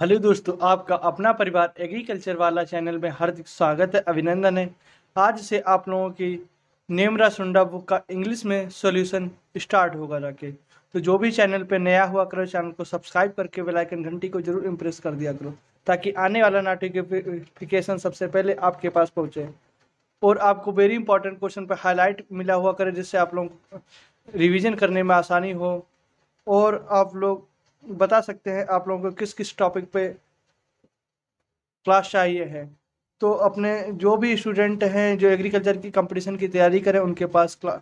hello दोस्तों आपका अपना परिवार एग्रीकल्चर वाला चैनल में हार्दिक स्वागत है अभिनंदन है आज से आप लोगों की नेमरा सुंडा बुक का इंग्लिश में सॉल्यूशन स्टार्ट होगा जाके तो जो भी चैनल पे नया हुआ करो चैनल को सब्सक्राइब करके आइकन घंटी को जरूर इम्प्रेस कर दिया करो ताकि आने वाला नोटिफिकेशन सबसे पहले आपके पास पहुँचे और आपको वेरी इंपॉर्टेंट क्वेश्चन पर हाईलाइट मिला हुआ करे जिससे आप लोगों को रिविज़न करने में आसानी हो और आप लोग बता सकते हैं आप लोगों को किस किस टॉपिक पे क्लास चाहिए है तो अपने जो भी स्टूडेंट हैं जो एग्रीकल्चर की कंपटीशन की तैयारी करें उनके पास क्ला,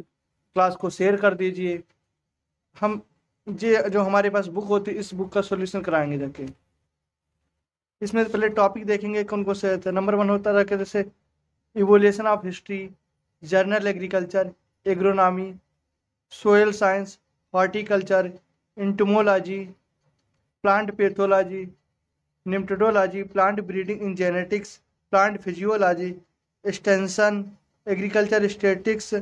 क्लास को शेयर कर दीजिए हम जे जो हमारे पास बुक होती है इस बुक का सोल्यूशन कराएंगे जाके इसमें पहले टॉपिक देखेंगे कौन कौन से रहते नंबर वन होता रहा जैसे evolution of history journal agriculture agronomy soil science horticulture entomology plant pathology nematology plant breeding in genetics plant physiology extension agriculture statistics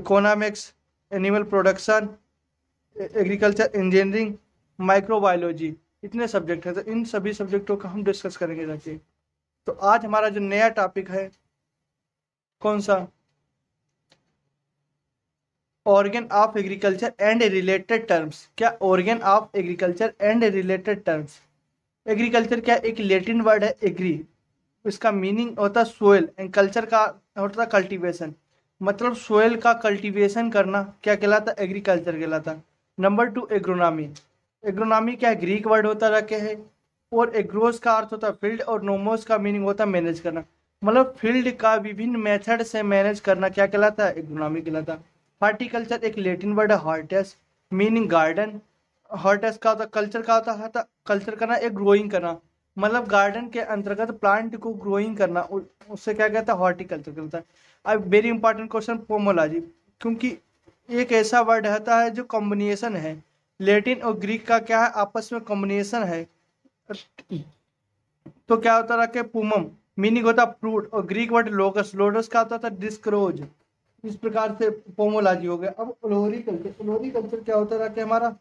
economics animal production agriculture engineering microbiology इतने subject हैं तो इन सभी सब्जेक्टों का हम discuss करेंगे जाके तो आज हमारा जो नया टॉपिक है कौन सा organ of agriculture and related terms क्या organ of agriculture and related terms agriculture क्या एक लेटिन वर्ड है एग्री इसका मीनिंग होता है सोयल एंड कल्चर का होता है कल्टीवेशन मतलब सोयल का कल्टीवेशन करना क्या कहलाता है एग्रीकल्चर कहलाता नंबर टू एग्रोनॉमी एग्रोनॉमी क्या ग्रीक वर्ड होता रखे है और एग्रोस का अर्थ होता है फील्ड और नोमोस का मीनिंग होता है मैनेज करना मतलब फील्ड का विभिन्न मेथड से मैनेज करना क्या कहलाता है एग्रोनॉमी कहलाता है हॉर्टिकल्चर एक लेटिन वर्ड है हॉर्टस मीनिंग गार्डन हॉर्टस का होता कल्चर का होता है तो कल्चर करना एक ग्रोइंग करना मतलब गार्डन के अंतर्गत प्लांट को ग्रोइंग करना उससे क्या कहता है हॉर्टिकल्चर कहता है अब वेरी इंपॉर्टेंट क्वेश्चन पोमोलॉजी क्योंकि एक ऐसा वर्ड रहता है जो कॉम्बिनेशन है लेटिन और ग्रीक का क्या है आपस में कॉम्बिनेशन है तो क्या होता रहा के पुमम मीनिंग होता फ्रूट और ग्रीक वर्ड लोकस लोडस का होता था डिस्क्रोज इस प्रकार से पोमोलॉजी हो गया अब ओलोरी कल्चर ओलोरी कल्चर क्या होता था कि हमारा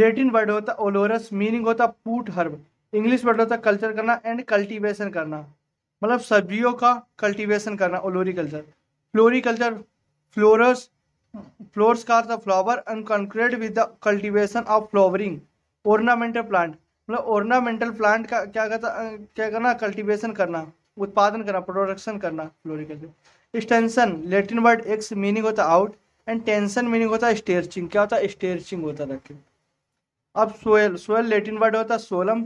लेटिन वर्ड होता ओलोरस मीनिंग होता पूट हर्ब इंग्लिश वर्ड होता कल्चर करना एंड कल्टीवेशन करना मतलब सब्जियों का कल्टीवेशन करना olericulture floriculture florus flores का था flower and concerned with the cultivation of flowering ornamental plant मतलब ऑर्नामेंटल प्लांट का क्या कहता क्या करना कल्टीवेशन करना उत्पादन करना प्रोडक्शन करना floriculture extension Latin word ex meaning होता आउट एंड टेंशन मीनिंग होता है स्टेरचिंग क्या होता है स्टेरचिंग होता रखे अब सोयल सोयल लेटिन वर्ड होता है सोलम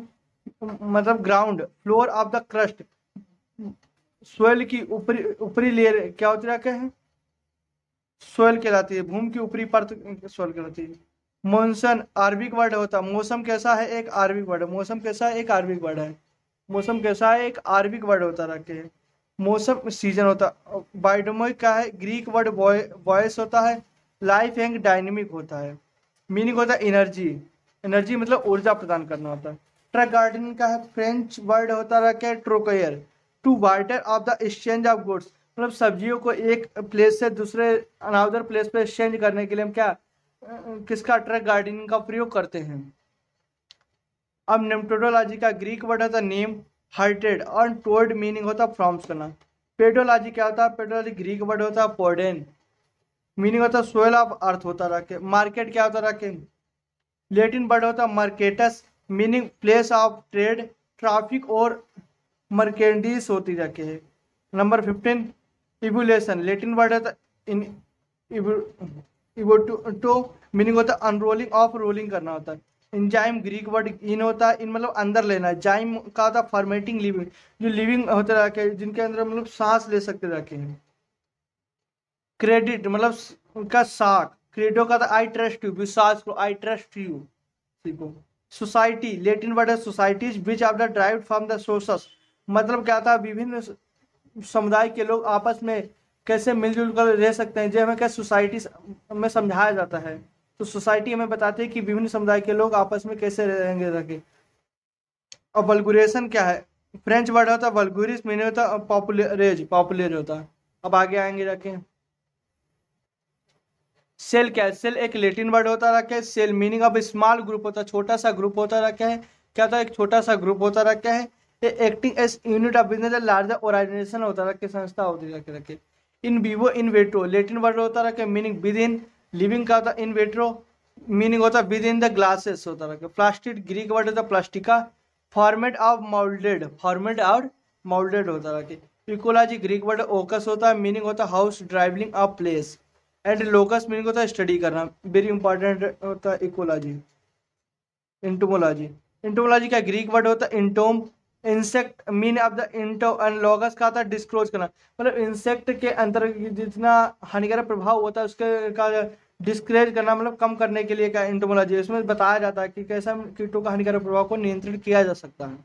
मतलब ground floor of the crust soil की ऊपरी ऊपरी लेयर क्या होती रखे है सोयल कहलाती है भूमि की ऊपरी परत सोयल कहलाती है मोनसन आरबिक वर्ड होता है मौसम कैसा है एक आरबिक वर्ड मौसम कैसा है एक आरबिक वर्ड है मौसम कैसा है एक आरबिक वर्ड होता रखे है मौसम सीजन होता बायोडोमोई क्या है ग्रीक वर्ड वॉयस होता है लाइफ एंग डायनेमिक होता है मीनिंग होता है एनर्जी एनर्जी मतलब ऊर्जा प्रदान करना होता है ट्रक गार्डन का है फ्रेंच वर्ड होता रखे है trocare to whiter of the exchange of goods मतलब सब्जियों को एक प्लेस से दूसरे अनादर प्लेस पर एक्सचेंज करने के लिए हम क्या किसका ट्रक गार्डनिंग का प्रयोग करते हैं अब नेमटोडोलॉजी का ग्रीक वर्ड होता है नेम हर्टेड और टोर्ड मीनिंग होता है फ्रॉम्स करना पेडोलॉजी क्या होता है पेडोलॉजी ग्रीक वर्ड होता है पोडेन मीनिंग होता है सोयल ऑफ अर्थ होता रखे मार्केट क्या होता रखे लेटिन वर्ड होता है mercatus meaning place of trade traffic और मर्केंडीज होती रखे है number fifteen evolution Latin word होता इन इवो टू मीनिंग होता है अनरोलिंग ऑफ रोलिंग करना होता है इंजाइम ग्रीक वर्ड इन होता है इन मतलब अंदर लेना है जाइम का होता है फॉर्मेटिंग लिविंग जो लिविंग होते रखे जिनके अंदर मतलब सांस ले सकते रखे हैं क्रेडिट मतलब उनका साख क्रेडो का था आई ट्रस्ट यू विश्वास को आई ट्रस्ट यू सीखो सोसाइटी लेटिन वर्ड है society which are the drive from the sources मतलब क्या था विभिन्न समुदाय के लोग आपस में कैसे मिलजुल कर रह सकते हैं जो हमें क्या सोसाइटी में समझाया जाता है तो सोसाइटी हमें बताते हैं कि विभिन्न समुदाय के लोग आपस में कैसे रहेंगे रखे और वल्गुरेशन क्या है फ्रेंच वर्ड होता है वल्गुरिस मीन होता है पॉपुलरेज पॉपुलर होता है अब आगे आएंगे रखें सेल क्या है सेल एक लेटिन वर्ड होता रखे सेल मीनिंग अब स्मॉल ग्रुप होता है छोटा सा ग्रुप होता रखे है क्या होता है एक छोटा सा ग्रुप होता रखे है acting as unit of business larger organization होता रखे संस्था होती रखे रखे in vivo in veto Latin word होता रखे मीनिंग विद इन लिविंग का होता है इन वेट्रो मीनिंग होता है विद इन द ग्लासेस होता है प्लास्टिक ग्रीक वर्ड होता है plastica format of moulded format और माउल्डेड होता है इकोलॉजी ग्रीक वर्ड ओकस होता है मीनिंग होता है house driving of place and locus meaning होता है स्टडी करना वेरी इंपॉर्टेंट होता है इकोलॉजी इंटोमोलॉजी इंटोमोलॉजी का ग्रीक वर्ड होता है entom insect mean of the into and logos का आता है डिस्क्लोज करना मतलब इंसेक्ट के अंतर्गत जितना हानिकारक प्रभाव होता है उसके का डिस्करेज करना मतलब कम करने के लिए का इंटोमोलॉजी इसमें बताया जाता है कि कैसे हम कीटों का हानिकारक प्रभाव को नियंत्रित किया जा सकता है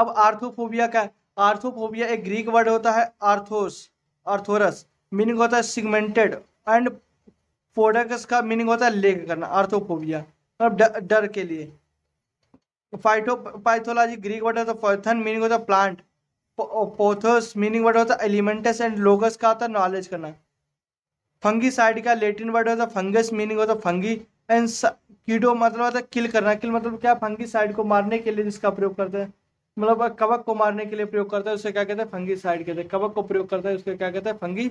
अब आर्थोफोबिया का आर्थोफोबिया एक ग्रीक वर्ड होता है आर्थोस आर्थोरस मीनिंग होता है सिगमेंटेड एंड फोडक्स का मीनिंग होता है लेग करना आर्थोफोबिया मतलब डर के लिए फाइटो पाइथोलॉजी ग्रीक वर्ड होता है पोथन मीनिंग होता है प्लांट पोथोस मीनिंग वर्ड होता है एलिमेंटस एंड लोगस का होता है नॉलेज करना फंगीसाइड का लेटिन वर्ड होता है फंगस मीनिंग होता है फंगी एंड कीटो मतलब होता है किल करना किल मतलब क्या फंगीसाइड को मारने के लिए जिसका प्रयोग करते हैं मतलब कवक को मारने के लिए प्रयोग करता है उसे क्या कहते हैं फंगीसाइड कहते हैं कवक को प्रयोग करता है उसके क्या कहते हैं फंगी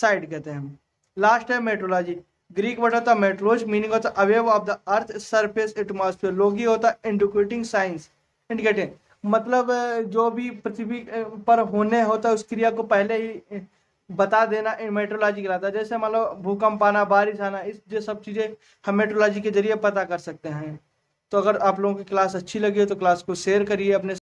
साइड कहते हैं लास्ट है मेट्रोलॉजी ग्रीक वर्ड होता है मेट्रोज मीनिंग होता है above of the earth surface atmosphere logy होता है इंडिकेटिंग साइंस इंडिकेटिंग मतलब जो भी पृथ्वी पर होने होता है उस क्रिया को पहले ही बता देना मेट्रोलॉजी कराता है जैसे मान लो भूकंप आना बारिश आना इस ये सब चीज़ें हम मेट्रोलॉजी के जरिए पता कर सकते हैं तो अगर आप लोगों की क्लास अच्छी लगी हो तो क्लास को शेयर करिए अपने